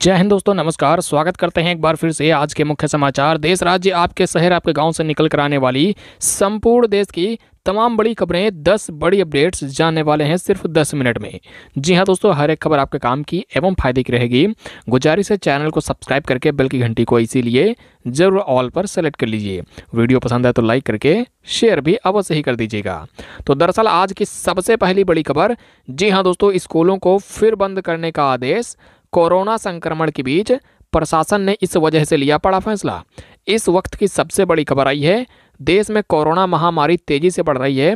जय हिंद दोस्तों नमस्कार स्वागत करते हैं एक बार फिर से आज के मुख्य समाचार देश राज्य आपके शहर आपके गांव से निकल कर आने वाली संपूर्ण देश की तमाम बड़ी खबरें 10 बड़ी अपडेट्स जानने वाले हैं सिर्फ 10 मिनट में जी हाँ दोस्तों हर एक खबर आपके काम की एवं फायदे की रहेगी गुजारिश है चैनल को सब्सक्राइब करके बेल की घंटी को इसीलिए जरूर ऑल पर सेलेक्ट कर लीजिए वीडियो पसंद है तो लाइक करके शेयर भी अवश्य ही कर दीजिएगा तो दरअसल आज की सबसे पहली बड़ी खबर जी हाँ दोस्तों स्कूलों को फिर बंद करने का आदेश कोरोना संक्रमण के बीच प्रशासन ने इस वजह से लिया पड़ा फैसला इस वक्त की सबसे बड़ी खबर आई है देश में कोरोना महामारी तेजी से बढ़ रही है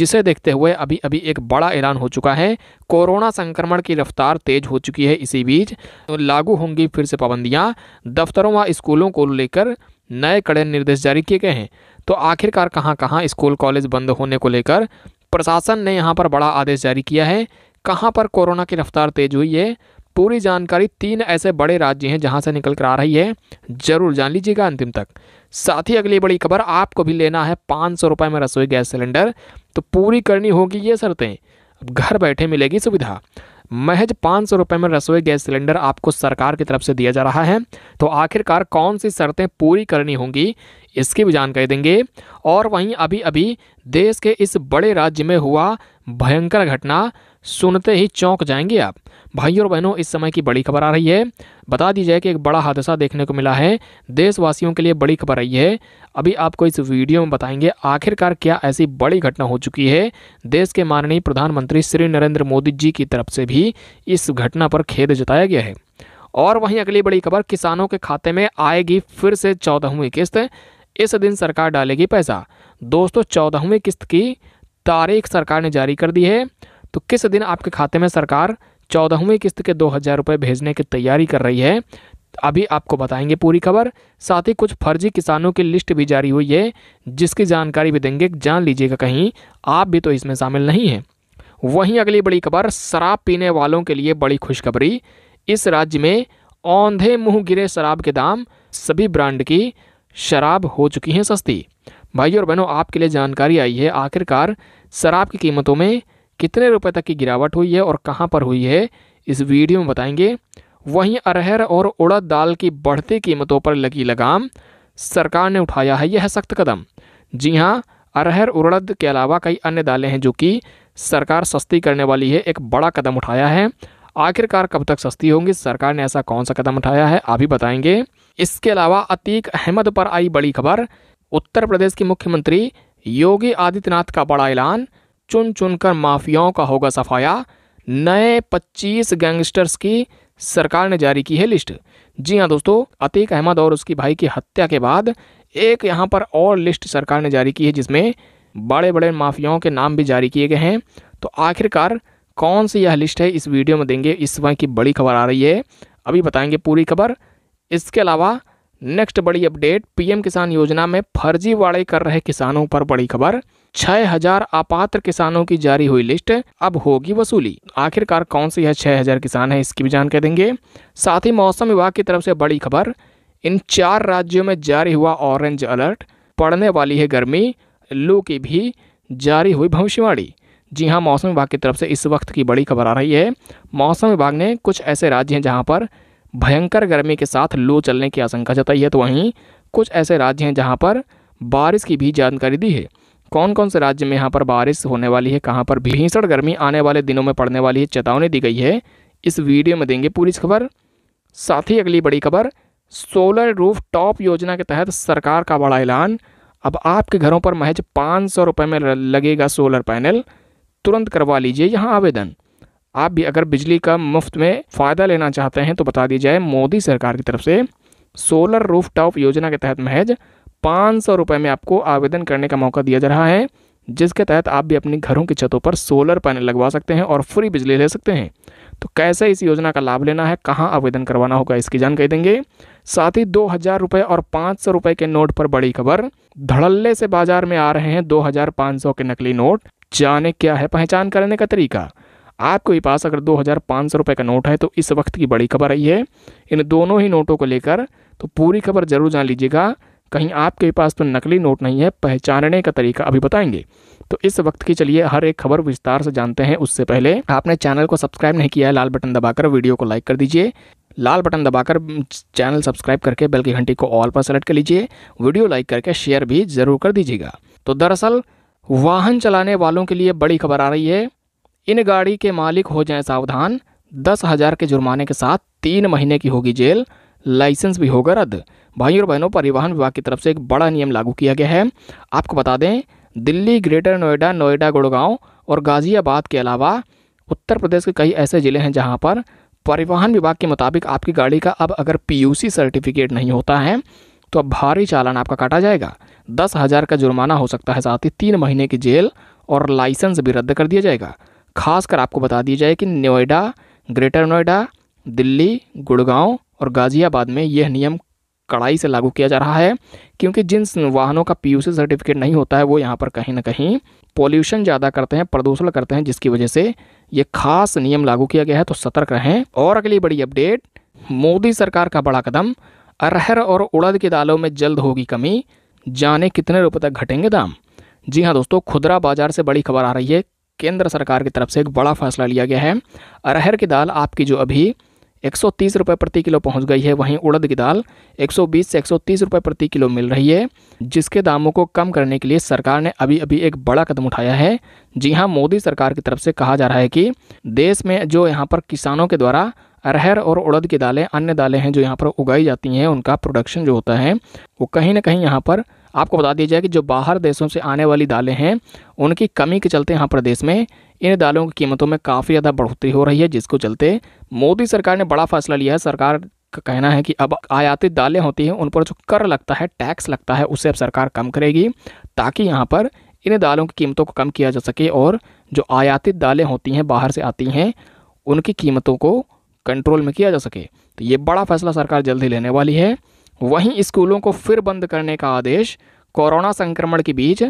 जिसे देखते हुए अभी अभी एक बड़ा ऐलान हो चुका है कोरोना संक्रमण की रफ्तार तेज हो चुकी है इसी बीच तो लागू होंगी फिर से पाबंदियां दफ्तरों व स्कूलों को लेकर नए कड़े निर्देश जारी किए गए हैं तो आखिरकार कहाँ कहाँ स्कूल कॉलेज बंद होने को लेकर प्रशासन ने यहाँ पर बड़ा आदेश जारी किया है कहाँ पर कोरोना की रफ्तार तेज हुई है पूरी जानकारी तीन ऐसे बड़े राज्य हैं जहां से निकल कर आ रही है जरूर जान लीजिएगा अंतिम तक साथ ही अगली बड़ी खबर आपको भी लेना है पाँच सौ में रसोई गैस सिलेंडर तो पूरी करनी होगी ये शर्तें घर बैठे मिलेगी सुविधा महज पाँच सौ में रसोई गैस सिलेंडर आपको सरकार की तरफ से दिया जा रहा है तो आखिरकार कौन सी शर्तें पूरी करनी होंगी इसकी भी जानकारी देंगे और वहीं अभी अभी देश के इस बड़े राज्य में हुआ भयंकर घटना सुनते ही चौंक जाएंगे आप भाइयों और बहनों इस समय की बड़ी खबर आ रही है बता दी जाए कि एक बड़ा हादसा देखने को मिला है देशवासियों के लिए बड़ी खबर आई है अभी आपको इस वीडियो में बताएंगे आखिरकार क्या ऐसी बड़ी घटना हो चुकी है देश के माननीय प्रधानमंत्री श्री नरेंद्र मोदी जी की तरफ से भी इस घटना पर खेद जताया गया है और वहीं अगली बड़ी खबर किसानों के खाते में आएगी फिर से चौदहवीं किस्त इस दिन सरकार डालेगी पैसा दोस्तों चौदहवीं किस्त की तारीख सरकार ने जारी कर दी है तो किस दिन आपके खाते में सरकार चौदहवीं किस्त के दो हज़ार रुपये भेजने की तैयारी कर रही है अभी आपको बताएंगे पूरी खबर साथ ही कुछ फर्जी किसानों की लिस्ट भी जारी हुई है जिसकी जानकारी भी देंगे जान लीजिएगा कहीं आप भी तो इसमें शामिल नहीं हैं वहीं अगली बड़ी खबर शराब पीने वालों के लिए बड़ी खुशखबरी इस राज्य में औंधे मुंह गिरे शराब के दाम सभी ब्रांड की शराब हो चुकी हैं सस्ती भाई और बहनों आपके लिए जानकारी आई है आखिरकार शराब की कीमतों में कितने रुपए तक की गिरावट हुई है और कहां पर हुई है इस वीडियो में बताएंगे वहीं अरहर और उड़द दाल की बढ़ती कीमतों पर लगी लगाम सरकार ने उठाया है यह सख्त कदम जी हाँ अरहर उड़द के अलावा कई अन्य दालें हैं जो कि सरकार सस्ती करने वाली है एक बड़ा कदम उठाया है आखिरकार कब तक सस्ती होंगी सरकार ने ऐसा कौन सा कदम उठाया है आप ही बताएंगे इसके अलावा अतीक अहमद पर आई बड़ी खबर उत्तर प्रदेश के मुख्यमंत्री योगी आदित्यनाथ का बड़ा ऐलान चुन चुनकर माफियाओं का होगा सफाया नए 25 गैंगस्टर्स की सरकार ने जारी की है लिस्ट जी हाँ दोस्तों अतीक अहमद और उसकी भाई की हत्या के बाद एक यहाँ पर और लिस्ट सरकार ने जारी की है जिसमें बड़े बड़े माफियाओं के नाम भी जारी किए गए हैं तो आखिरकार कौन सी यह लिस्ट है इस वीडियो में देंगे इस समय की बड़ी खबर आ रही है अभी बताएंगे पूरी खबर इसके अलावा नेक्स्ट बड़ी अपडेट पीएम किसान योजना में फर्जीवाड़े कर रहे किसानों पर बड़ी खबर छह हजार अपात्र किसानों की जारी हुई लिस्ट अब होगी वसूली आखिरकार कौन से यह छह हजार किसान है इसकी भी जानकारी देंगे साथ ही मौसम विभाग की तरफ से बड़ी खबर इन चार राज्यों में जारी हुआ ऑरेंज अलर्ट पड़ने वाली है गर्मी लू की भी जारी हुई भविष्यवाणी जी हाँ मौसम विभाग की तरफ से इस वक्त की बड़ी खबर आ रही है मौसम विभाग ने कुछ ऐसे राज्य हैं जहाँ पर भयंकर गर्मी के साथ लू चलने की आशंका जताई है तो वहीं कुछ ऐसे राज्य हैं जहाँ पर बारिश की भी जानकारी दी है कौन कौन से राज्य में यहाँ पर बारिश होने वाली है कहाँ पर भीषण गर्मी आने वाले दिनों में पड़ने वाली है चेतावनी दी गई है इस वीडियो में देंगे पूरी खबर साथ ही अगली बड़ी खबर सोलर रूफ टॉप योजना के तहत सरकार का बड़ा ऐलान अब आपके घरों पर महज पाँच सौ रुपये में लगेगा सोलर पैनल तुरंत करवा लीजिए यहाँ आवेदन आप भी अगर बिजली का मुफ्त में फ़ायदा लेना चाहते हैं तो बता दी जाए मोदी सरकार की तरफ से सोलर रूफ टॉप योजना के तहत महज पाँच सौ रुपये में आपको आवेदन करने का मौका दिया जा रहा है जिसके तहत आप भी अपने घरों की छतों पर सोलर पैनल लगवा सकते हैं और फ्री बिजली ले सकते हैं तो कैसे इस योजना का लाभ लेना है कहाँ आवेदन करवाना होगा इसकी जानकारी देंगे साथ ही दो हज़ार रुपये और पाँच सौ रुपये के नोट पर बड़ी खबर धड़ल्ले से बाजार में आ रहे हैं दो हज़ार पाँच सौ के नकली नोट जाने क्या है पहचान करने का तरीका आपके पास अगर दो हज़ार पाँच सौ रुपये का नोट है तो इस वक्त की बड़ी खबर आई है इन दोनों ही नोटों को लेकर तो पूरी खबर जरूर जान लीजिएगा कहीं आपके पास तो नकली नोट नहीं है पहचानने का तरीका अभी बताएंगे तो इस वक्त की चलिए हर एक खबर विस्तार से जानते हैं उससे पहले आपने चैनल को सब्सक्राइब नहीं किया है लाल बटन दबाकर वीडियो को लाइक कर दीजिए लाल बटन दबाकर चैनल सब्सक्राइब करके बेल की घंटी को ऑल पर सेलेक्ट कर लीजिए वीडियो लाइक करके शेयर भी ज़रूर कर दीजिएगा तो दरअसल वाहन चलाने वालों के लिए बड़ी खबर आ रही है इन गाड़ी के मालिक हो जाएं सावधान दस हज़ार के जुर्माने के साथ तीन महीने की होगी जेल लाइसेंस भी होगा रद्द भाई और बहनों परिवहन विभाग की तरफ से एक बड़ा नियम लागू किया गया है आपको बता दें दिल्ली ग्रेटर नोएडा नोएडा गुड़गांव और गाज़ियाबाद के अलावा उत्तर प्रदेश के कई ऐसे ज़िले हैं जहाँ पर परिवहन विभाग के मुताबिक आपकी गाड़ी का अब अगर पी सर्टिफिकेट नहीं होता है तो अब भारी चालान आपका काटा जाएगा दस हज़ार का जुर्माना हो सकता है साथ ही तीन महीने की जेल और लाइसेंस भी रद्द कर दिया जाएगा खासकर आपको बता दिया जाए कि नोएडा ग्रेटर नोएडा दिल्ली गुड़गांव और गाज़ियाबाद में यह नियम कड़ाई से लागू किया जा रहा है क्योंकि जिन वाहनों का पी सर्टिफिकेट नहीं होता है वो यहाँ पर कहीं ना कहीं पॉल्यूशन ज़्यादा करते हैं प्रदूषण करते हैं जिसकी वजह से ये खास नियम लागू किया गया है तो सतर्क रहें और अगली बड़ी अपडेट मोदी सरकार का बड़ा कदम अरहर और उड़द की दालों में जल्द होगी कमी जाने कितने रुपए तक घटेंगे दाम जी हाँ दोस्तों खुदरा बाजार से बड़ी खबर आ रही है केंद्र सरकार की तरफ से एक बड़ा फैसला लिया गया है अरहर की दाल आपकी जो अभी 130 रुपए प्रति किलो पहुंच गई है वहीं उड़द की दाल 120 से 130 रुपए प्रति किलो मिल रही है जिसके दामों को कम करने के लिए सरकार ने अभी अभी एक बड़ा कदम उठाया है जी हां मोदी सरकार की तरफ से कहा जा रहा है कि देश में जो यहाँ पर किसानों के द्वारा अरहर और उड़द की दालें अन्य दालें हैं जो यहाँ पर उगाई जाती हैं उनका प्रोडक्शन जो होता है वो कहीं ना कहीं यहाँ पर आपको बता दिया जाए कि जो बाहर देशों से आने वाली दालें हैं उनकी कमी के चलते यहाँ प्रदेश में इन दालों की कीमतों में काफ़ी ज़्यादा बढ़ोतरी हो रही है जिसको चलते मोदी सरकार ने बड़ा फैसला लिया है सरकार का कहना है कि अब आयातित दालें होती हैं उन पर जो कर लगता है टैक्स लगता है उसे अब सरकार कम करेगी ताकि यहाँ पर इन दालों की कीमतों को कम किया जा सके और जो आयातित दालें होती हैं बाहर से आती हैं उनकी कीमतों को कंट्रोल में किया जा सके तो ये बड़ा फैसला सरकार जल्दी लेने वाली है वहीं स्कूलों को फिर बंद करने का आदेश कोरोना संक्रमण के बीच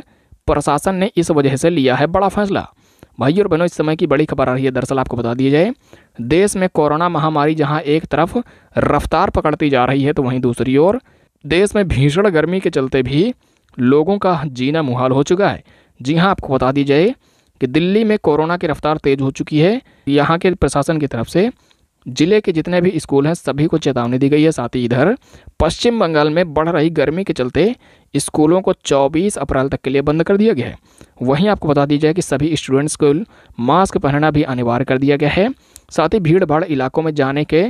प्रशासन ने इस वजह से लिया है बड़ा फैसला भाई और बहनों इस समय की बड़ी खबर आ रही है दरअसल आपको बता दिया जाए देश में कोरोना महामारी जहां एक तरफ रफ्तार पकड़ती जा रही है तो वहीं दूसरी ओर देश में भीषण गर्मी के चलते भी लोगों का जीना मुहाल हो चुका है जी हाँ आपको बता दी जाए कि दिल्ली में कोरोना की रफ्तार तेज़ हो चुकी है यहाँ के प्रशासन की तरफ से जिले के जितने भी स्कूल हैं सभी को चेतावनी दी गई है साथ ही इधर पश्चिम बंगाल में बढ़ रही गर्मी के चलते स्कूलों को 24 अप्रैल तक के लिए बंद कर दिया गया है वहीं आपको बता दी जाए कि सभी स्टूडेंट्स को मास्क पहनना भी अनिवार्य कर दिया गया है साथ ही भीड़ भाड़ इलाकों में जाने के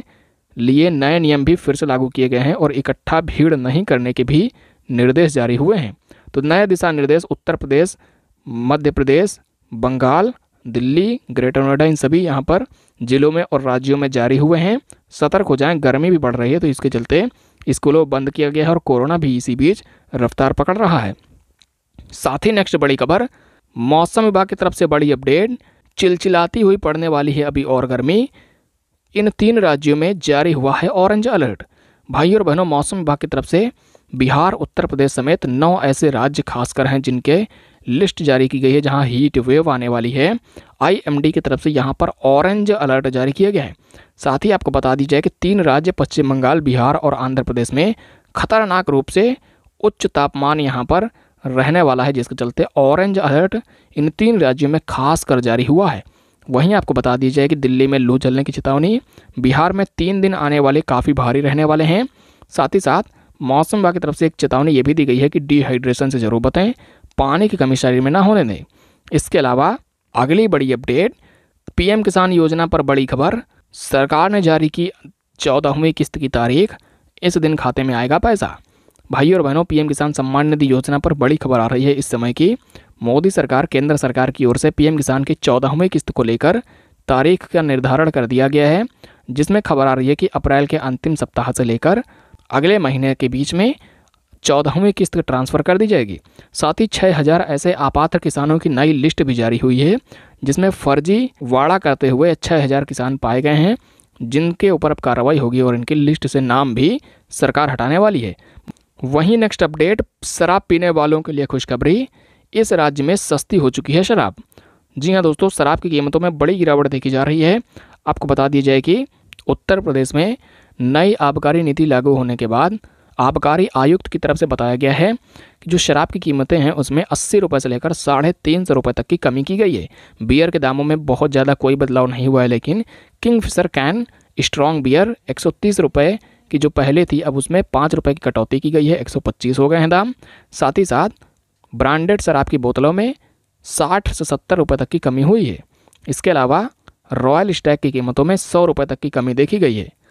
लिए नए नियम भी फिर से लागू किए गए हैं और इकट्ठा भीड़ नहीं करने के भी निर्देश जारी हुए हैं तो नए दिशा निर्देश उत्तर प्रदेश मध्य प्रदेश बंगाल दिल्ली ग्रेटर नोएडा इन सभी यहाँ पर जिलों में और राज्यों में जारी हुए हैं सतर्क हो जाएं गर्मी भी बढ़ रही है तो इसके चलते स्कूलों बंद किया गया है और कोरोना भी इसी बीच रफ्तार पकड़ रहा है साथ ही नेक्स्ट बड़ी खबर मौसम विभाग की तरफ से बड़ी अपडेट चिलचिलाती हुई पड़ने वाली है अभी और गर्मी इन तीन राज्यों में जारी हुआ है ऑरेंज अलर्ट भाई और बहनों मौसम विभाग की तरफ से बिहार उत्तर प्रदेश समेत नौ ऐसे राज्य खासकर हैं जिनके लिस्ट जारी की गई है जहां हीट वेव आने वाली है आईएमडी की तरफ से यहाँ पर ऑरेंज अलर्ट जारी किया गया है साथ ही आपको बता दी जाए कि तीन राज्य पश्चिम बंगाल बिहार और आंध्र प्रदेश में खतरनाक रूप से उच्च तापमान यहाँ पर रहने वाला है जिसके चलते ऑरेंज अलर्ट इन तीन राज्यों में खास कर जारी हुआ है वहीं आपको बता दी जाए कि दिल्ली में लू चलने की चेतावनी बिहार में तीन दिन आने वाले काफ़ी भारी रहने वाले हैं साथ ही साथ मौसम विभाग की तरफ से एक चेतावनी ये भी दी गई है कि डिहाइड्रेशन से ज़रूर बचें पानी की कमी शरीर में ना होने दें इसके अलावा अगली बड़ी अपडेट पीएम किसान योजना पर बड़ी खबर सरकार ने जारी की चौदहवीं किस्त की तारीख इस दिन खाते में आएगा पैसा भाई और बहनों पीएम किसान सम्मान निधि योजना पर बड़ी खबर आ रही है इस समय की मोदी सरकार केंद्र सरकार की ओर से पीएम किसान की चौदहवीं किस्त को लेकर तारीख का निर्धारण कर दिया गया है जिसमें खबर आ रही है कि अप्रैल के अंतिम सप्ताह से लेकर अगले महीने के बीच में चौदहवें किस्त ट्रांसफ़र कर दी जाएगी साथ ही छः हज़ार ऐसे आपात्र किसानों की नई लिस्ट भी जारी हुई है जिसमें फर्जी वाड़ा करते हुए छः हज़ार किसान पाए गए हैं जिनके ऊपर अब कार्रवाई होगी और इनकी लिस्ट से नाम भी सरकार हटाने वाली है वहीं नेक्स्ट अपडेट शराब पीने वालों के लिए खुशखबरी इस राज्य में सस्ती हो चुकी है शराब जी हाँ दोस्तों शराब की कीमतों में बड़ी गिरावट देखी जा रही है आपको बता दी जाए कि उत्तर प्रदेश में नई आबकारी नीति लागू होने के बाद आबकारी आयुक्त की तरफ से बताया गया है कि जो शराब की कीमतें हैं उसमें अस्सी रुपये से लेकर साढ़े तीन सौ रुपये तक की कमी की गई है बियर के दामों में बहुत ज़्यादा कोई बदलाव नहीं हुआ है लेकिन Kingfisher can strong beer एक सौ तीस रुपये की जो पहले थी अब उसमें पाँच रुपये की कटौती की गई है एक सौ पच्चीस हो गए हैं दाम साथ ही साथ ब्रांडेड शराब की बोतलों में साठ से सत्तर रुपये तक की कमी हुई है इसके अलावा रॉयल स्टैक की कीमतों में सौ रुपये तक की कमी देखी गई है